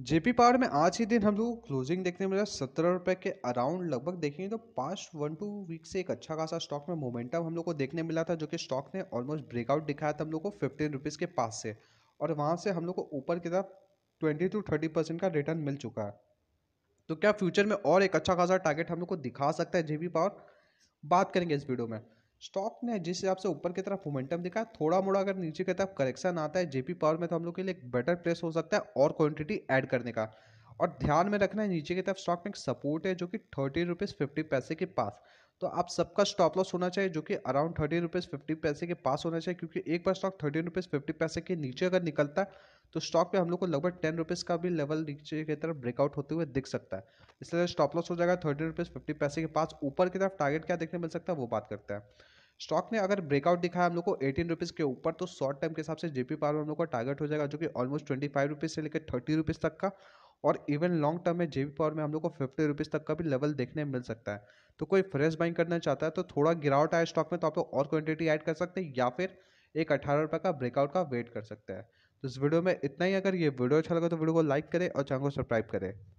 JP power में आज ही दिन हम लोग क्लोजिंग देखने मिला सत्रह रुपये के अराउंड लगभग देखेंगे तो पास्ट वन टू वीक से एक अच्छा खासा स्टॉक में मोमेंटम हम लोग को देखने मिला था जो कि स्टॉक ने ऑलमोस्ट ब्रेकआउट दिखाया था हम लोग को फिफ्टीन रुपीज़ के पास से और वहाँ से हम लोग को ऊपर की तरफ ट्वेंटी टू थर्टी परसेंट का रिटर्न मिल चुका है तो क्या फ्यूचर में और एक अच्छा खासा टारगेट हम लोग को दिखा सकता है जेपी पावर बात करेंगे इस वीडियो में स्टॉक ने जिस हिसाब से ऊपर की तरफ मोमेंटम दिखा थोड़ा मोड़ा अगर नीचे की तरफ करेक्शन आता है जेपी पावर में तो हम लोग के लिए एक बेटर प्लेस हो सकता है और क्वांटिटी ऐड करने का और ध्यान में रखना है नीचे की तरफ स्टॉक में एक सपोर्ट है जो कि थर्टी रुपीज़ फिफ्टी पैसे के पास तो आप सबका स्टॉप लॉस होना चाहिए जो कि अराउंड थर्टी रुपीज़ फिफ्टी पैसे के पास होना चाहिए क्योंकि एक बार स्टॉक थर्टी रुपीज़ फिफ्टी पैसे के नीचे अगर निकलता है तो स्टॉक पे हम लोग को लगभग टेन रुपीज़ का भी लेवल नीचे की तरफ ब्रेकआउट होते हुए दिख सकता है इसलिए स्टॉप लॉस हो जाएगा थर्टी रुपीज़ फिफ्टी पैसे के पास ऊपर की तरफ टारगेट क्या देखने मिल सकता है वो बात करते हैं स्टॉक ने अगर ब्रेकआउट दिखा है हम लोग को एटीन रुपीज़ के ऊपर तो शॉर्ट टर्म के हिसाब से जेपी पावर हम लोग का टारगेट हो जाएगा जो कि ऑलमोस्ट ट्वेंटी फाइव रुपीज़ से लेकर थर्टी रुपीज़ तक का और इवन लॉन्ग टर्म में जेपी पावर में हम लोग को फिफ्टी रुपीज़ तक का भी लेवल देखने मिल सकता है तो कोई फ्रेश बाइंग करना चाहता है तो थोड़ा गिरावट आए स्टॉक में तो आप लोग और क्वान्टिटी ऐड कर सकते हैं या फिर एक अठारह रुपये का ब्रेकआउट का वेट कर सकते हैं तो इस वीडियो में इतना ही अगर ये वीडियो अच्छा लगा तो वीडियो को लाइक करें और चैनल को सब्सक्राइब करें